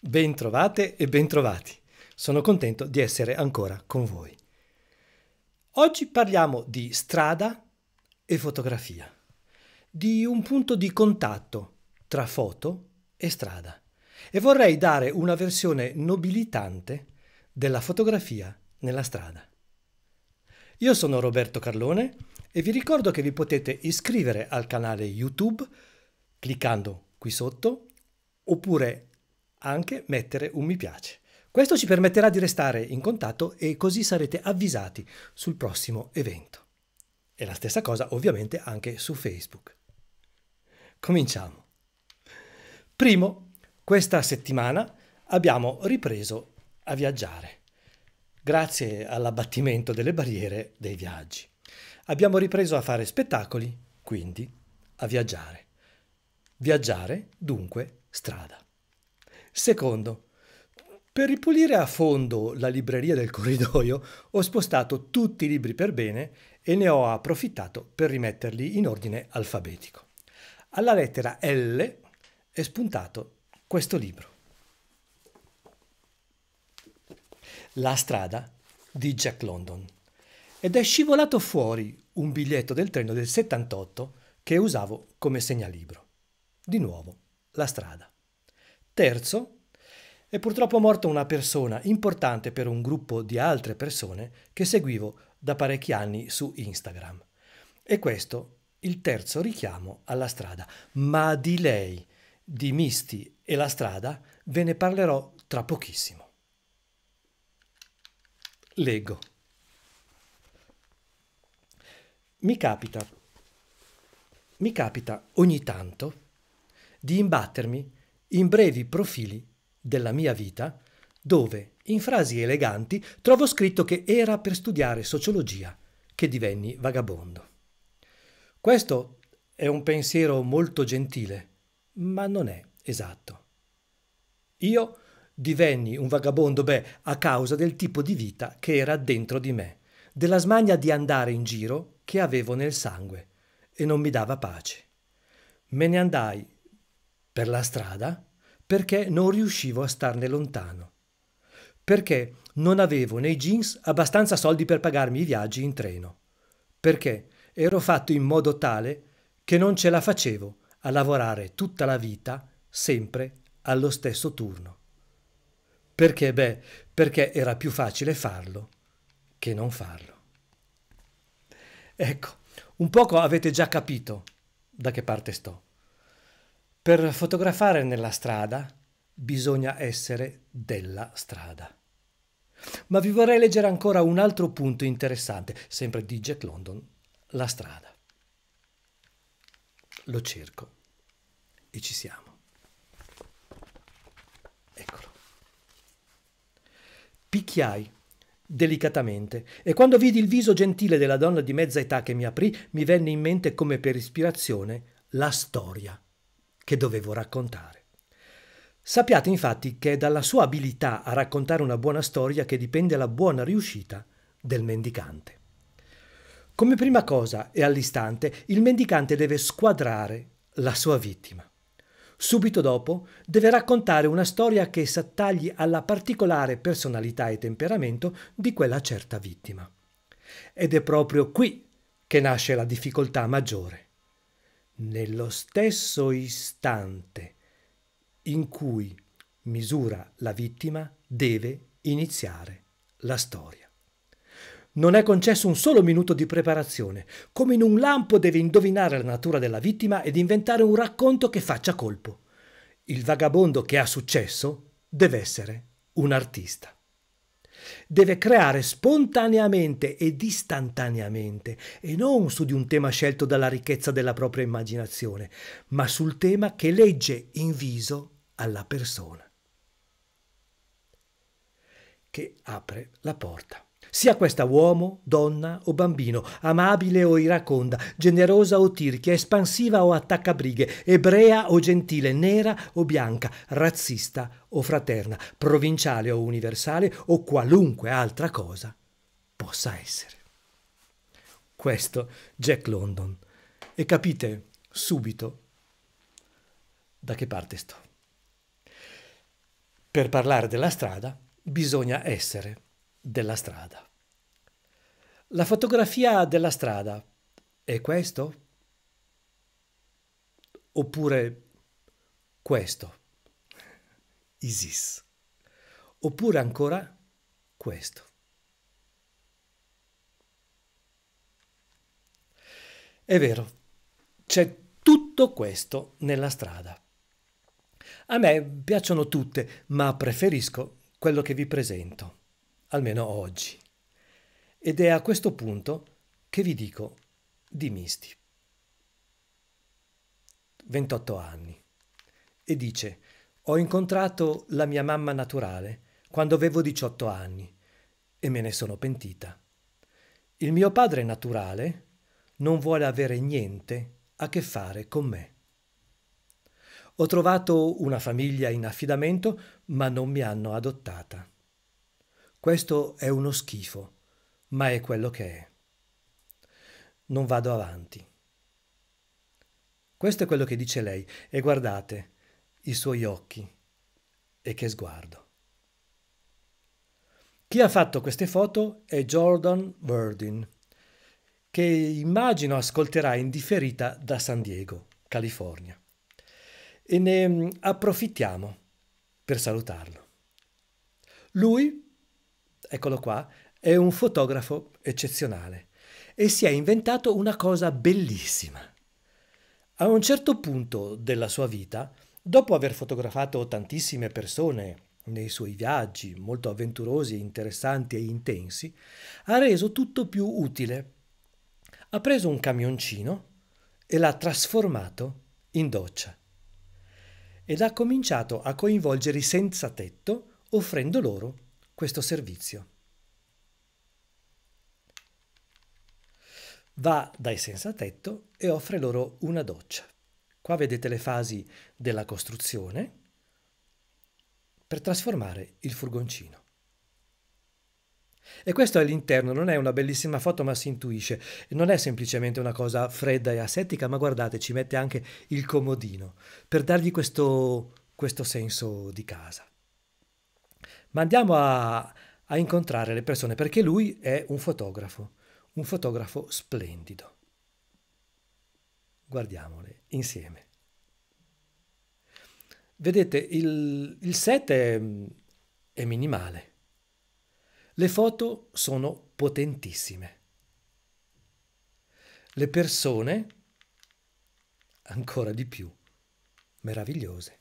Bentrovate e bentrovati. Sono contento di essere ancora con voi. Oggi parliamo di strada e fotografia, di un punto di contatto tra foto e strada e vorrei dare una versione nobilitante della fotografia nella strada. Io sono Roberto Carlone e vi ricordo che vi potete iscrivere al canale YouTube cliccando qui sotto oppure anche mettere un mi piace. Questo ci permetterà di restare in contatto e così sarete avvisati sul prossimo evento. E la stessa cosa ovviamente anche su Facebook. Cominciamo. Primo, questa settimana abbiamo ripreso a viaggiare, grazie all'abbattimento delle barriere dei viaggi. Abbiamo ripreso a fare spettacoli, quindi a viaggiare. Viaggiare, dunque, strada. Secondo, per ripulire a fondo la libreria del corridoio ho spostato tutti i libri per bene e ne ho approfittato per rimetterli in ordine alfabetico. Alla lettera L è spuntato questo libro. La strada di Jack London. Ed è scivolato fuori un biglietto del treno del 78 che usavo come segnalibro. Di nuovo, la strada. Terzo, è purtroppo morta una persona importante per un gruppo di altre persone che seguivo da parecchi anni su Instagram. E questo il terzo richiamo alla strada. Ma di lei, di Misti e la strada ve ne parlerò tra pochissimo. Leggo. Mi capita, mi capita ogni tanto di imbattermi in brevi profili della mia vita, dove, in frasi eleganti, trovo scritto che era per studiare sociologia che divenni vagabondo. Questo è un pensiero molto gentile, ma non è esatto. Io divenni un vagabondo, beh, a causa del tipo di vita che era dentro di me, della smania di andare in giro che avevo nel sangue e non mi dava pace. Me ne andai per la strada perché non riuscivo a starne lontano, perché non avevo nei jeans abbastanza soldi per pagarmi i viaggi in treno, perché ero fatto in modo tale che non ce la facevo a lavorare tutta la vita sempre allo stesso turno. Perché? Beh, perché era più facile farlo che non farlo. Ecco, un poco avete già capito da che parte sto. Per fotografare nella strada bisogna essere della strada. Ma vi vorrei leggere ancora un altro punto interessante, sempre di Jack London, la strada. Lo cerco e ci siamo. Eccolo. Picchiai delicatamente e quando vidi il viso gentile della donna di mezza età che mi aprì, mi venne in mente come per ispirazione la storia che dovevo raccontare. Sappiate infatti che è dalla sua abilità a raccontare una buona storia che dipende la buona riuscita del mendicante. Come prima cosa e all'istante, il mendicante deve squadrare la sua vittima. Subito dopo deve raccontare una storia che s'attagli alla particolare personalità e temperamento di quella certa vittima. Ed è proprio qui che nasce la difficoltà maggiore nello stesso istante in cui misura la vittima deve iniziare la storia. Non è concesso un solo minuto di preparazione. Come in un lampo deve indovinare la natura della vittima ed inventare un racconto che faccia colpo. Il vagabondo che ha successo deve essere un artista deve creare spontaneamente ed istantaneamente e non su di un tema scelto dalla ricchezza della propria immaginazione, ma sul tema che legge in viso alla persona che apre la porta. Sia questa uomo, donna o bambino, amabile o iraconda, generosa o tirchia, espansiva o attaccabrighe, ebrea o gentile, nera o bianca, razzista o fraterna, provinciale o universale o qualunque altra cosa possa essere. Questo Jack London. E capite subito da che parte sto. Per parlare della strada bisogna essere della strada. La fotografia della strada è questo? Oppure questo? Isis. Oppure ancora questo. È vero, c'è tutto questo nella strada. A me piacciono tutte, ma preferisco quello che vi presento almeno oggi. Ed è a questo punto che vi dico di Misti. 28 anni. E dice, ho incontrato la mia mamma naturale quando avevo 18 anni e me ne sono pentita. Il mio padre naturale non vuole avere niente a che fare con me. Ho trovato una famiglia in affidamento, ma non mi hanno adottata. Questo è uno schifo, ma è quello che è. Non vado avanti. Questo è quello che dice lei e guardate i suoi occhi e che sguardo. Chi ha fatto queste foto è Jordan Verdin, che immagino ascolterà in differita da San Diego, California. E ne mm, approfittiamo per salutarlo. Lui eccolo qua, è un fotografo eccezionale e si è inventato una cosa bellissima. A un certo punto della sua vita, dopo aver fotografato tantissime persone nei suoi viaggi, molto avventurosi, interessanti e intensi, ha reso tutto più utile. Ha preso un camioncino e l'ha trasformato in doccia ed ha cominciato a coinvolgere i senza tetto offrendo loro questo servizio. Va dai senza tetto e offre loro una doccia. Qua vedete le fasi della costruzione per trasformare il furgoncino. E questo è l'interno, non è una bellissima foto ma si intuisce, non è semplicemente una cosa fredda e asettica, ma guardate ci mette anche il comodino per dargli questo, questo senso di casa ma andiamo a, a incontrare le persone perché lui è un fotografo, un fotografo splendido. Guardiamole insieme. Vedete, il, il set è, è minimale. Le foto sono potentissime. Le persone ancora di più meravigliose.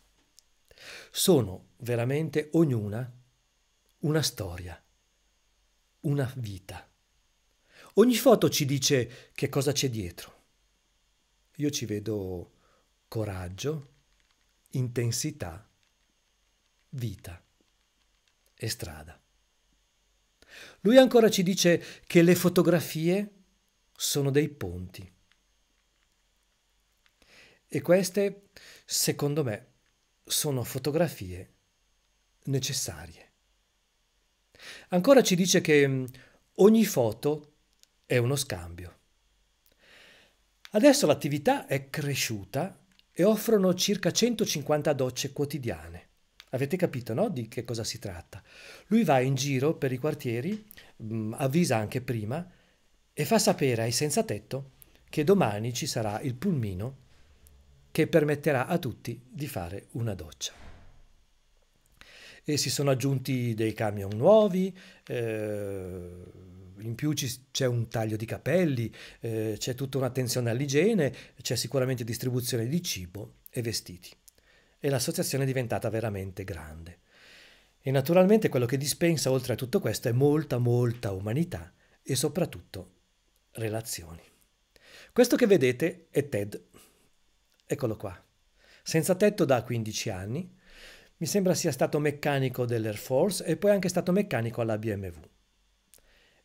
Sono veramente ognuna una storia, una vita. Ogni foto ci dice che cosa c'è dietro. Io ci vedo coraggio, intensità, vita e strada. Lui ancora ci dice che le fotografie sono dei ponti. E queste, secondo me, sono fotografie necessarie. Ancora ci dice che mm, ogni foto è uno scambio. Adesso l'attività è cresciuta e offrono circa 150 docce quotidiane. Avete capito, no? Di che cosa si tratta. Lui va in giro per i quartieri, mm, avvisa anche prima e fa sapere ai senza tetto che domani ci sarà il pulmino che permetterà a tutti di fare una doccia e si sono aggiunti dei camion nuovi, eh, in più c'è un taglio di capelli, eh, c'è tutta un'attenzione all'igiene, c'è sicuramente distribuzione di cibo e vestiti. E l'associazione è diventata veramente grande. E naturalmente quello che dispensa oltre a tutto questo è molta, molta umanità e soprattutto relazioni. Questo che vedete è Ted. Eccolo qua. Senza tetto da 15 anni, mi sembra sia stato meccanico dell'Air Force e poi anche stato meccanico alla BMW.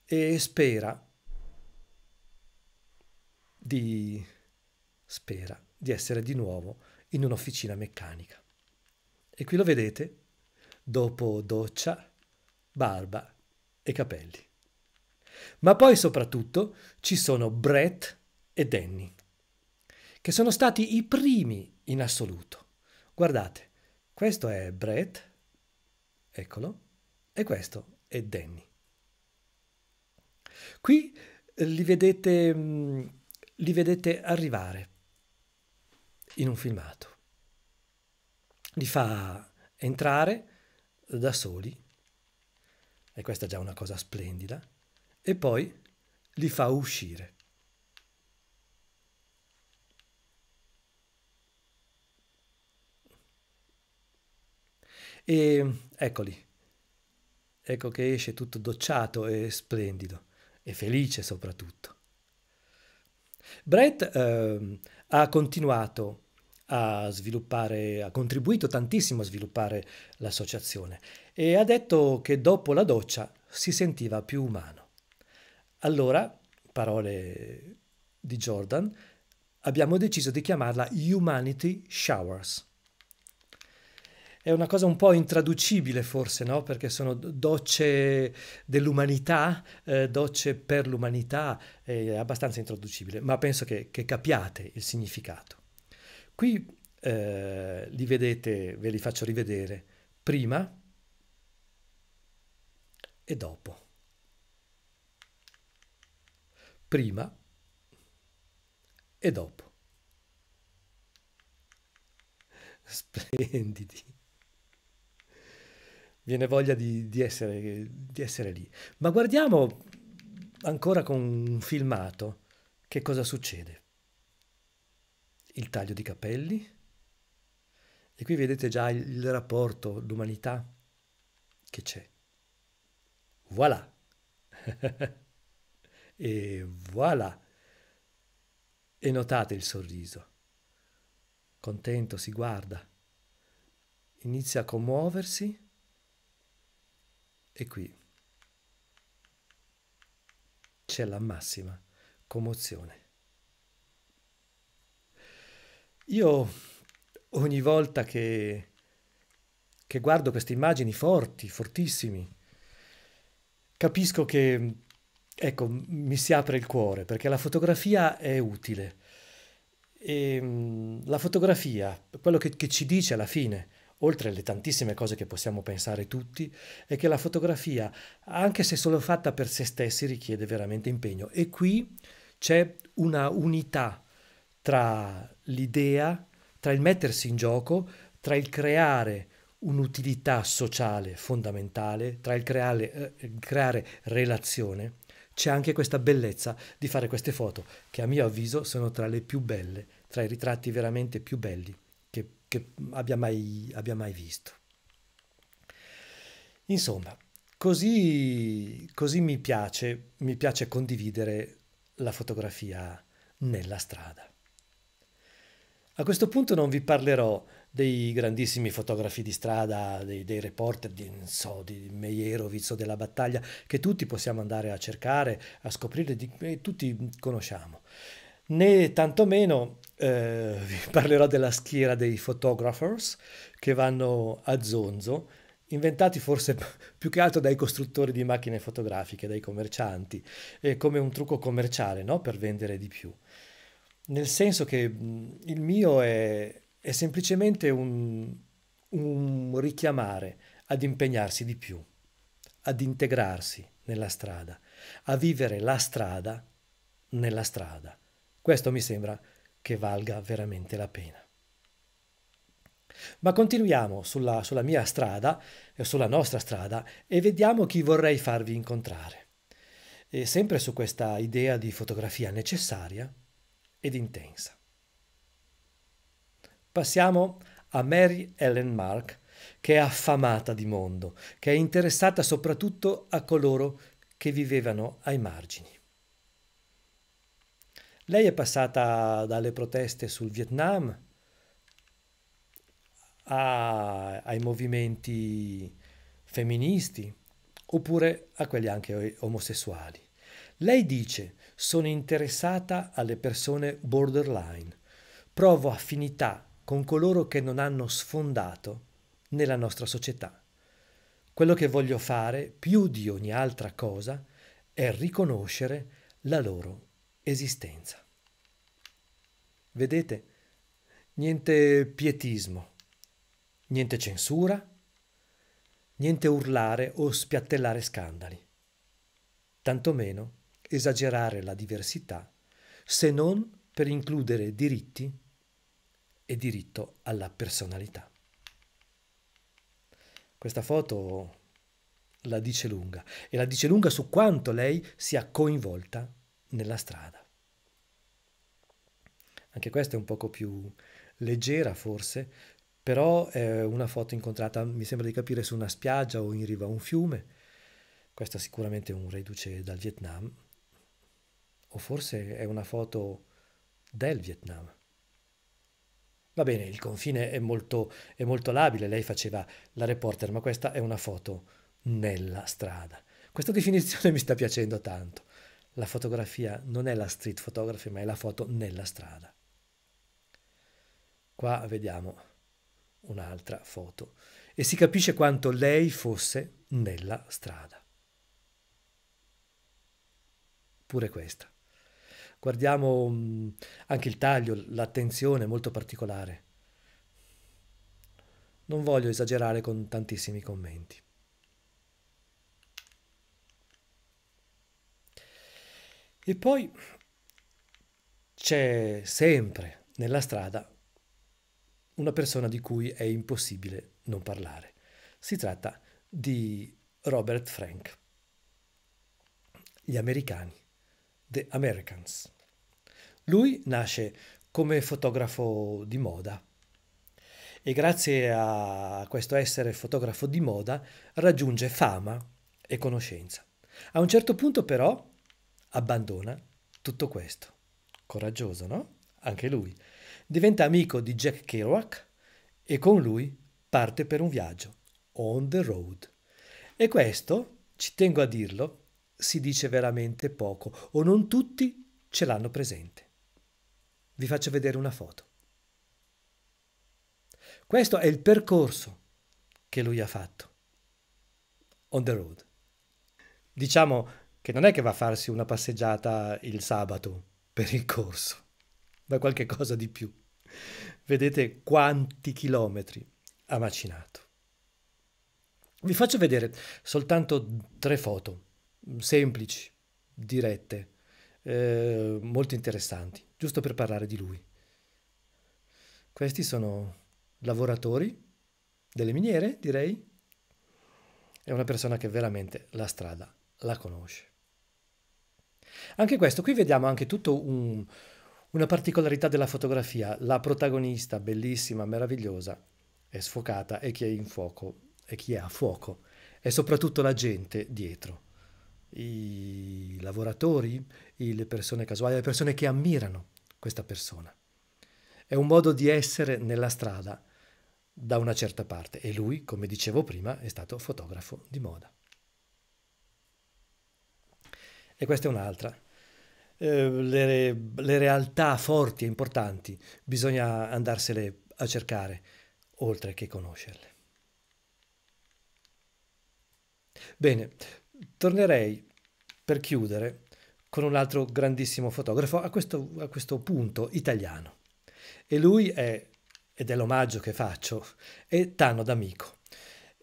E spera di, spera di essere di nuovo in un'officina meccanica. E qui lo vedete, dopo doccia, barba e capelli. Ma poi soprattutto ci sono Brett e Danny, che sono stati i primi in assoluto. Guardate, questo è Brett, eccolo, e questo è Danny. Qui eh, li vedete, mm, li vedete arrivare in un filmato. Li fa entrare da soli, e questa è già una cosa splendida, e poi li fa uscire. E eccoli, ecco che esce tutto docciato e splendido, e felice soprattutto. Brett eh, ha continuato a sviluppare, ha contribuito tantissimo a sviluppare l'associazione e ha detto che dopo la doccia si sentiva più umano. Allora, parole di Jordan, abbiamo deciso di chiamarla Humanity Showers è una cosa un po' intraducibile forse, no? Perché sono docce dell'umanità, eh, docce per l'umanità, è abbastanza intraducibile, ma penso che, che capiate il significato. Qui eh, li vedete, ve li faccio rivedere, prima e dopo. Prima e dopo. Splendidi viene voglia di, di, essere, di essere lì. Ma guardiamo ancora con un filmato che cosa succede. Il taglio di capelli. E qui vedete già il rapporto, l'umanità che c'è. Voilà. e voilà. E notate il sorriso. Contento si guarda. Inizia a commuoversi e qui c'è la massima commozione. Io ogni volta che, che guardo queste immagini forti, fortissimi, capisco che, ecco, mi si apre il cuore, perché la fotografia è utile. E, ehm, la fotografia, quello che, che ci dice alla fine, oltre alle tantissime cose che possiamo pensare tutti, è che la fotografia, anche se solo fatta per se stessi, richiede veramente impegno. E qui c'è una unità tra l'idea, tra il mettersi in gioco, tra il creare un'utilità sociale fondamentale, tra il creare, eh, creare relazione, c'è anche questa bellezza di fare queste foto, che a mio avviso sono tra le più belle, tra i ritratti veramente più belli che abbia mai, abbia mai visto. Insomma, così, così mi, piace, mi piace condividere la fotografia nella strada. A questo punto non vi parlerò dei grandissimi fotografi di strada, dei, dei reporter di, so, di Meierovic o della battaglia, che tutti possiamo andare a cercare, a scoprire, di, e tutti conosciamo, né tantomeno eh, vi parlerò della schiera dei photographers che vanno a zonzo, inventati forse più che altro dai costruttori di macchine fotografiche, dai commercianti, eh, come un trucco commerciale no? per vendere di più. Nel senso che il mio è, è semplicemente un, un richiamare ad impegnarsi di più, ad integrarsi nella strada, a vivere la strada nella strada. Questo mi sembra che valga veramente la pena. Ma continuiamo sulla, sulla mia strada, eh, sulla nostra strada, e vediamo chi vorrei farvi incontrare. E sempre su questa idea di fotografia necessaria ed intensa. Passiamo a Mary Ellen Mark, che è affamata di mondo, che è interessata soprattutto a coloro che vivevano ai margini. Lei è passata dalle proteste sul Vietnam a, ai movimenti femministi oppure a quelli anche omosessuali. Lei dice sono interessata alle persone borderline, provo affinità con coloro che non hanno sfondato nella nostra società. Quello che voglio fare più di ogni altra cosa è riconoscere la loro esistenza. Vedete, niente pietismo, niente censura, niente urlare o spiattellare scandali, tantomeno esagerare la diversità se non per includere diritti e diritto alla personalità. Questa foto la dice lunga e la dice lunga su quanto lei sia coinvolta nella strada. Anche questa è un poco più leggera forse, però è una foto incontrata, mi sembra di capire, su una spiaggia o in riva a un fiume. Questa sicuramente è un reduce dal Vietnam, o forse è una foto del Vietnam. Va bene, il confine è molto, è molto, labile, lei faceva la reporter, ma questa è una foto nella strada. Questa definizione mi sta piacendo tanto. La fotografia non è la street photography, ma è la foto nella strada. Qua vediamo un'altra foto e si capisce quanto lei fosse nella strada. Pure questa. Guardiamo mm, anche il taglio, l'attenzione molto particolare. Non voglio esagerare con tantissimi commenti. E poi c'è sempre nella strada una persona di cui è impossibile non parlare. Si tratta di Robert Frank. Gli americani, The Americans. Lui nasce come fotografo di moda e grazie a questo essere fotografo di moda raggiunge fama e conoscenza. A un certo punto però Abbandona tutto questo. Coraggioso, no? Anche lui. Diventa amico di Jack Kerouac e con lui parte per un viaggio, on the road. E questo, ci tengo a dirlo, si dice veramente poco o non tutti ce l'hanno presente. Vi faccio vedere una foto. Questo è il percorso che lui ha fatto. On the road. Diciamo che non è che va a farsi una passeggiata il sabato per il corso, ma qualche cosa di più. Vedete quanti chilometri ha macinato. Vi faccio vedere soltanto tre foto, semplici, dirette, eh, molto interessanti, giusto per parlare di lui. Questi sono lavoratori delle miniere, direi. È una persona che veramente la strada la conosce. Anche questo, qui vediamo anche tutto un, una particolarità della fotografia. La protagonista, bellissima, meravigliosa, è sfocata e chi è in fuoco e chi è a fuoco. E soprattutto la gente dietro. I lavoratori, le persone casuali, le persone che ammirano questa persona. È un modo di essere nella strada da una certa parte e lui, come dicevo prima, è stato fotografo di moda. E questa è un'altra. Eh, le, le realtà forti e importanti bisogna andarsele a cercare, oltre che conoscerle. Bene, tornerei per chiudere con un altro grandissimo fotografo a questo, a questo punto italiano. E lui è, ed è l'omaggio che faccio, è Tano D'Amico.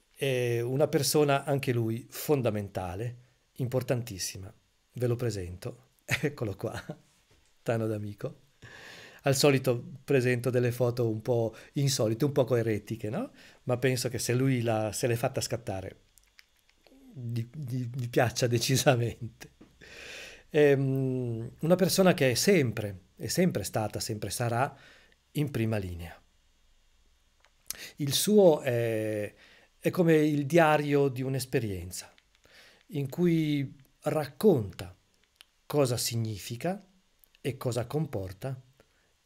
È una persona anche lui fondamentale, importantissima ve lo presento. Eccolo qua, Tano d'amico. Al solito presento delle foto un po' insolite, un po' coeretiche, no? Ma penso che se lui la, se l'è fatta scattare, gli, gli, gli piaccia decisamente. È ehm, una persona che è sempre, è sempre stata, sempre sarà in prima linea. Il suo è, è come il diario di un'esperienza in cui racconta cosa significa e cosa comporta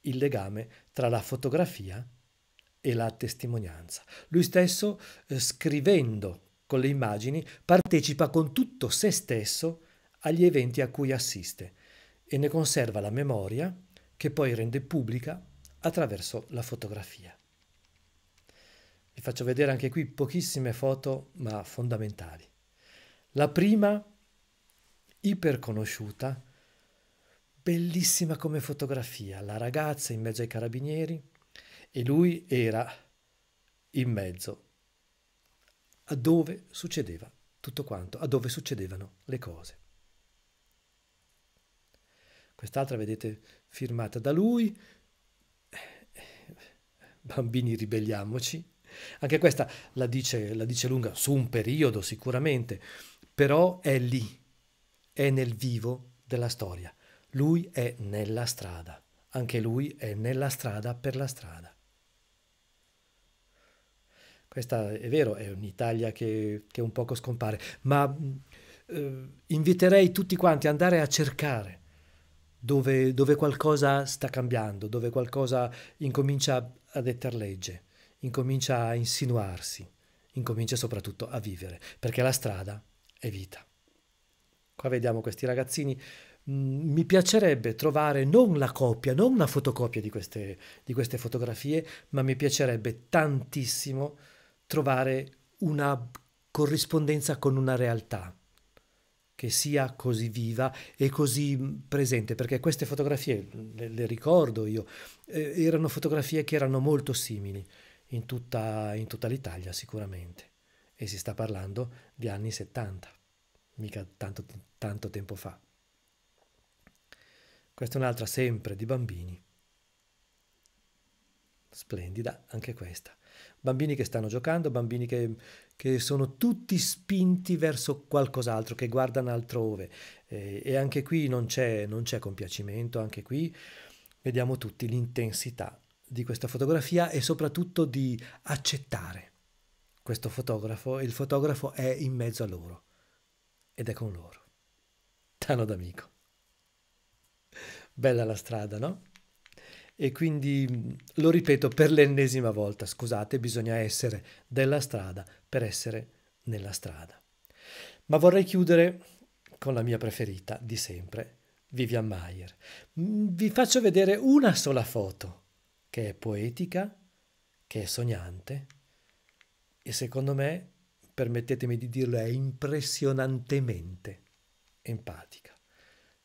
il legame tra la fotografia e la testimonianza. Lui stesso, eh, scrivendo con le immagini, partecipa con tutto se stesso agli eventi a cui assiste e ne conserva la memoria che poi rende pubblica attraverso la fotografia. Vi faccio vedere anche qui pochissime foto, ma fondamentali. La prima è iperconosciuta, bellissima come fotografia, la ragazza in mezzo ai carabinieri e lui era in mezzo a dove succedeva tutto quanto, a dove succedevano le cose. Quest'altra vedete firmata da lui, bambini ribelliamoci, anche questa la dice, la dice lunga su un periodo sicuramente, però è lì è nel vivo della storia, lui è nella strada, anche lui è nella strada per la strada. Questa è vero, è un'Italia che, che un poco scompare, ma eh, inviterei tutti quanti ad andare a cercare dove, dove, qualcosa sta cambiando, dove qualcosa incomincia a legge, incomincia a insinuarsi, incomincia soprattutto a vivere, perché la strada è vita. Qua vediamo questi ragazzini. Mm, mi piacerebbe trovare non la copia, non una fotocopia di queste, di queste fotografie, ma mi piacerebbe tantissimo trovare una corrispondenza con una realtà che sia così viva e così mm, presente, perché queste fotografie, mm, le, le ricordo io, eh, erano fotografie che erano molto simili in tutta, in tutta l'Italia sicuramente, e si sta parlando di anni 70 mica tanto, tanto tempo fa. Questa è un'altra sempre di bambini. Splendida anche questa. Bambini che stanno giocando, bambini che, che sono tutti spinti verso qualcos'altro, che guardano altrove. E, e anche qui non c'è, non c'è compiacimento, anche qui vediamo tutti l'intensità di questa fotografia e soprattutto di accettare questo fotografo. Il fotografo è in mezzo a loro ed è con loro. Tano d'amico. Bella la strada, no? E quindi lo ripeto per l'ennesima volta, scusate, bisogna essere della strada per essere nella strada. Ma vorrei chiudere con la mia preferita di sempre, Vivian Mayer. Vi faccio vedere una sola foto, che è poetica, che è sognante e secondo me permettetemi di dirlo, è impressionantemente empatica.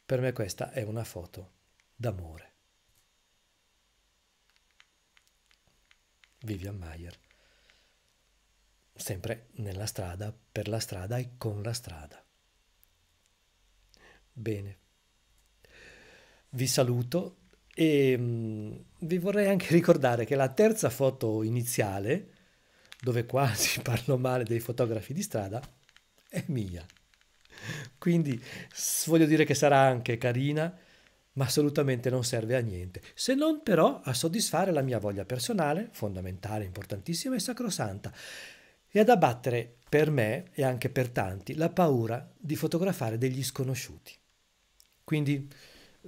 Per me questa è una foto d'amore. Vivian Mayer. Sempre nella strada, per la strada e con la strada. Bene. Vi saluto e mm, vi vorrei anche ricordare che la terza foto iniziale dove quasi parlo male dei fotografi di strada, è mia. Quindi voglio dire che sarà anche carina, ma assolutamente non serve a niente, se non però a soddisfare la mia voglia personale, fondamentale, importantissima e sacrosanta, e ad abbattere per me e anche per tanti la paura di fotografare degli sconosciuti. Quindi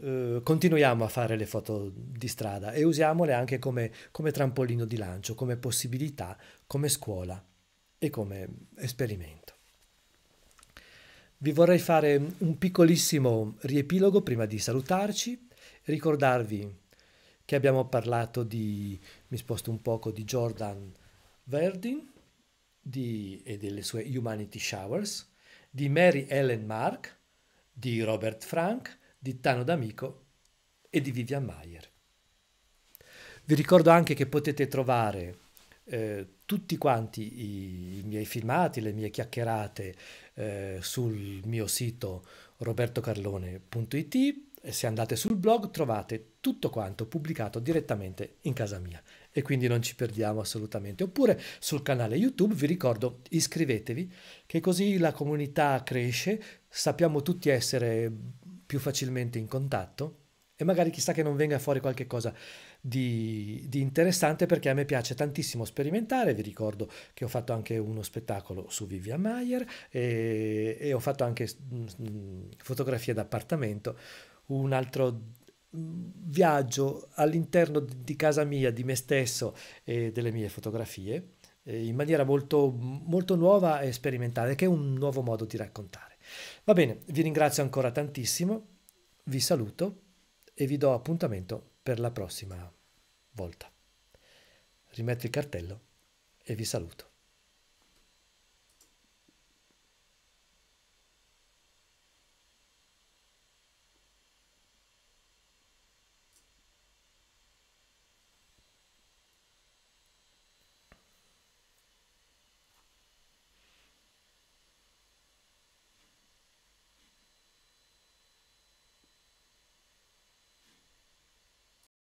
eh, continuiamo a fare le foto di strada e usiamole anche come, come trampolino di lancio, come possibilità, come scuola e come esperimento. Vi vorrei fare un piccolissimo riepilogo prima di salutarci, ricordarvi che abbiamo parlato di, mi sposto un poco, di Jordan Verdin di, e delle sue Humanity Showers, di Mary Ellen Mark, di Robert Frank, di Tano D'Amico e di Vivian Mayer. Vi ricordo anche che potete trovare eh, tutti quanti i, i, miei filmati, le mie chiacchierate eh, sul mio sito robertocarlone.it e se andate sul blog trovate tutto quanto pubblicato direttamente in casa mia e quindi non ci perdiamo assolutamente. Oppure sul canale YouTube vi ricordo iscrivetevi che così la comunità cresce, sappiamo tutti essere più facilmente in contatto e magari chissà che non venga fuori qualche cosa di, di, interessante perché a me piace tantissimo sperimentare, vi ricordo che ho fatto anche uno spettacolo su Vivian Mayer e, e ho fatto anche mm, mm, fotografie d'appartamento, un altro mm, viaggio all'interno di casa mia, di me stesso e delle mie fotografie eh, in maniera molto, molto nuova e sperimentale, che è un nuovo modo di raccontare. Va bene, vi ringrazio ancora tantissimo, vi saluto e vi do appuntamento per la prossima volta. Rimetto il cartello e vi saluto.